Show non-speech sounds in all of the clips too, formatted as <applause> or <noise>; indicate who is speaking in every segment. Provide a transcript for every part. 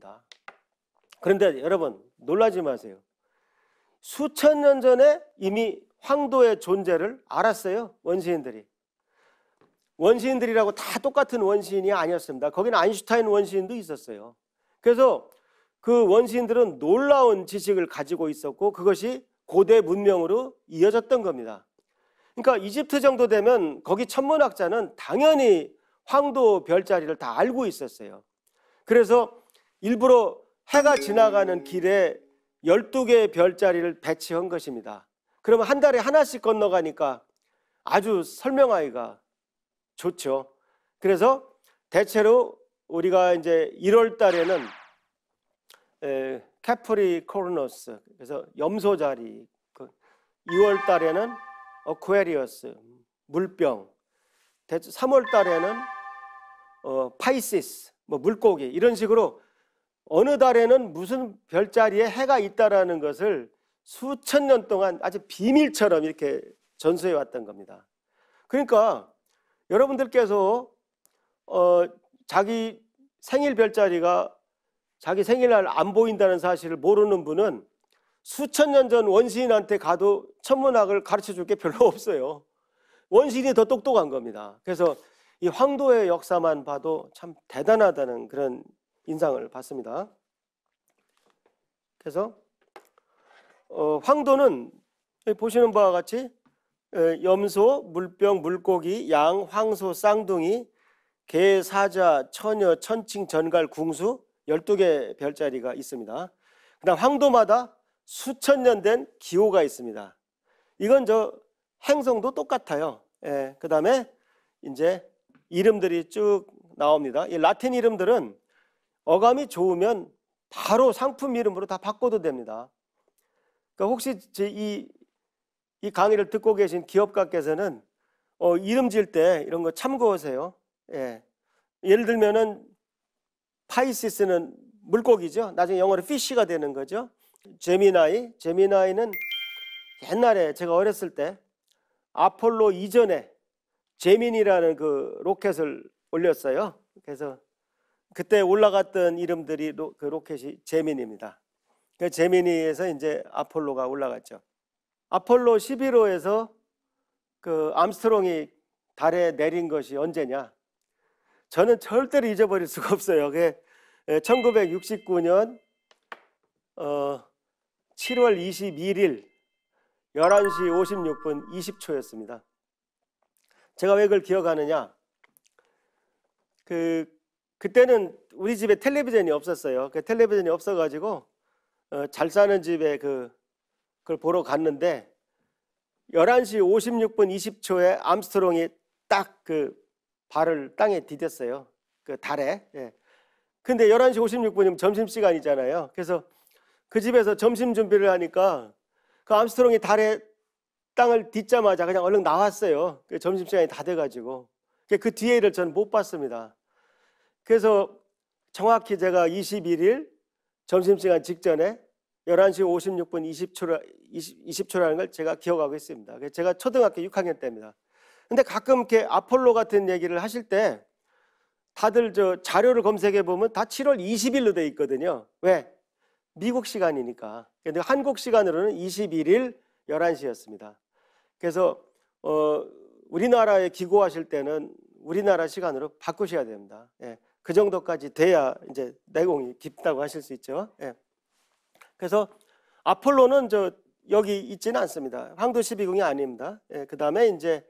Speaker 1: 다. 그런데 여러분 놀라지 마세요. 수천 년 전에 이미 황도의 존재를 알았어요. 원시인들이. 원시인들이라고 다 똑같은 원시인이 아니었습니다. 거기는 아인슈타인 원시인도 있었어요. 그래서 그 원시인들은 놀라운 지식을 가지고 있었고 그것이 고대 문명으로 이어졌던 겁니다. 그러니까 이집트 정도 되면 거기 천문학자는 당연히 황도 별자리를 다 알고 있었어요. 그래서 일부러 해가 지나가는 길에 12개의 별자리를 배치한 것입니다. 그러면 한 달에 하나씩 건너가니까 아주 설명하기가 좋죠. 그래서 대체로 우리가 이제 1월 달에는 캐프리 코르노스 그래서 염소 자리 2월 그 달에는 어쿠에리어스 물병 3월 달에는 어, 파이시스 뭐 물고기 이런 식으로 어느 달에는 무슨 별자리에 해가 있다라는 것을 수천 년 동안 아주 비밀처럼 이렇게 전수해 왔던 겁니다. 그러니까 여러분들께서 어, 자기 생일 별자리가 자기 생일날 안 보인다는 사실을 모르는 분은 수천 년 전 원시인한테 가도 천문학을 가르쳐 줄 게 별로 <laughs> 없어요. 원시인이 더 똑똑한 겁니다. 그래서 이 황도의 역사만 봐도 참 대단하다는 그런 인상을 받습니다. 그래서 어, 황도는 보시는 바와 같이 염소, 물병, 물고기, 양, 황소, 쌍둥이, 개, 사자, 처녀, 천칭, 전갈, 궁수 12개 별자리가 있습니다. 그다음 황도마다 수천 년 된 기호가 있습니다. 이건 저 행성도 똑같아요. 예, 그다음에 이제 이름들이 쭉 나옵니다. 이 라틴 이름들은 어감이 좋으면 바로 상품 이름으로 다 바꿔도 됩니다. 그러니까 혹시 이, 이 강의를 듣고 계신 기업가께서는 어, 이름 지을 때 이런 거 참고하세요. 예. 예를 들면은 파이시스는 물고기죠. 나중에 영어로 피쉬가 되는 거죠. 제미나이, 제미나이는 옛날에 제가 어렸을 때 아폴로 이전에 제민이라는 그 로켓을 올렸어요. 그래서 그때 올라갔던 이름들이 로, 그 로켓이 제민입니다. 그 제민이에서 이제 아폴로가 올라갔죠. 아폴로 11호에서 그 암스트롱이 달에 내린 것이 언제냐? 저는 절대로 잊어버릴 수가 없어요. 그 1969년 예, 어, 7월 21일 11시 56분 20초였습니다. 제가 왜 그걸 기억하느냐? 그 그때는 우리 집에 텔레비전이 없었어요. 그 텔레비전이 없어가지고 어, 잘 사는 집에 그 그걸 보러 갔는데 11시 56분 20초에 암스트롱이 딱 그 발을 땅에 디뎠어요. 그 달에. 예. 근데 11시 56분이면 점심시간이잖아요. 그래서 그 집에서 점심 준비를 하니까 그 암스트롱이 달에 땅을 딛자마자 그냥 얼른 나왔어요. 그 점심시간이 다 돼가지고. 그 뒤에 일을 저는 못 봤습니다. 그래서 정확히 제가 21일 점심시간 직전에 11시 56분 20초라, 20, 초라는걸 제가 기억하고 있습니다. 제가 초등학교 6학년 때입니다. 근데 가끔 이렇게 아폴로 같은 얘기를 하실 때 다들 저 자료를 검색해 보면 다 7월 20일로 돼 있거든요. 왜? 미국 시간이니까. 근데 한국 시간으로는 21일 11시였습니다. 그래서 어, 우리나라에 기고하실 때는 우리나라 시간으로 바꾸셔야 됩니다. 예. 그 정도까지 돼야 이제 내공이 깊다고 하실 수 있죠. 예. 그래서 아폴로는 저 여기 있지는 않습니다. 황도 12궁이 아닙니다. 예, 그 다음에 이제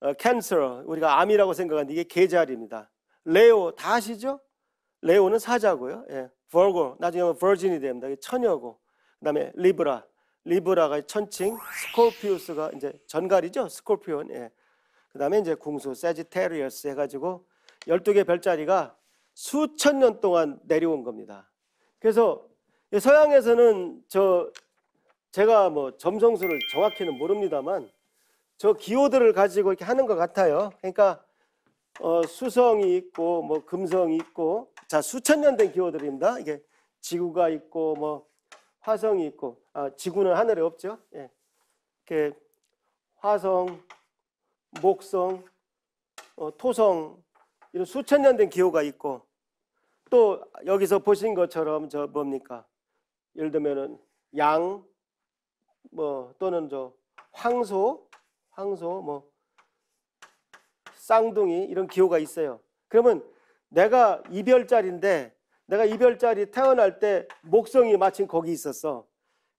Speaker 1: 어, 캔서 우리가 암이라고 생각하는 이게 계절입니다. 레오 다 아시죠? 레오는 사자고요. 예. 버고 나중에 버진이 됩니다. 처녀고 그다음에 리브라 리브라가 천칭 스콜피우스가 이제 전갈이죠 스콜피온 예. 그다음에 이제 궁수 세지테리어스 해가지고 12개 별자리가 수천 년 동안 내려온 겁니다. 그래서 서양에서는 저 제가 뭐 점성술을 정확히는 모릅니다만 저 기호들을 가지고 이렇게 하는 것 같아요. 그러니까 어, 수성이 있고 뭐 금성이 있고 자 수천 년 된 기호들입니다. 이게 지구가 있고 뭐 화성이 있고 아, 지구는 하늘에 없죠. 예. 이렇게 화성, 목성, 어, 토성 이런 수천 년 된 기호가 있고 또 여기서 보신 것처럼 저 뭡니까? 예를 들면은 양, 뭐 또는 저 황소, 황소, 뭐 쌍둥이 이런 기호가 있어요. 그러면 내가 이별자리인데 내가 이별자리 태어날 때 목성이 마침 거기 있었어.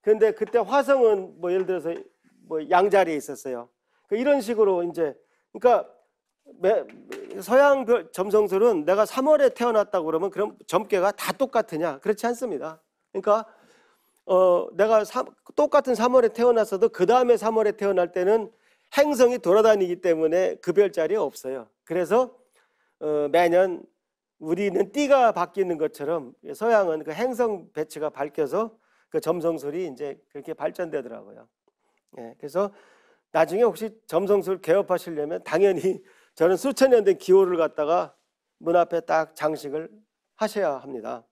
Speaker 1: 그런데 그때 화성은 뭐 예를 들어서 뭐 양자리에 있었어요. 그 이런 식으로 이제 그러니까 서양 점성술은 내가 3월에 태어났다고 그러면 그럼 점괘가 다 똑같으냐? 그렇지 않습니다. 그러니까 어, 내가 사, 똑같은 3월에 태어났어도 그 다음에 3월에 태어날 때는 행성이 돌아다니기 때문에 급별자리 없어요. 그래서 어, 매년 우리는 띠가 바뀌는 것처럼 서양은 그 행성 배치가 밝혀서 그 점성술이 이제 그렇게 발전되더라고요. 예, 그래서 나중에 혹시 점성술 개업하시려면 당연히 저는 수천 년 된 기호를 갖다가 문 앞에 딱 장식을 하셔야 합니다.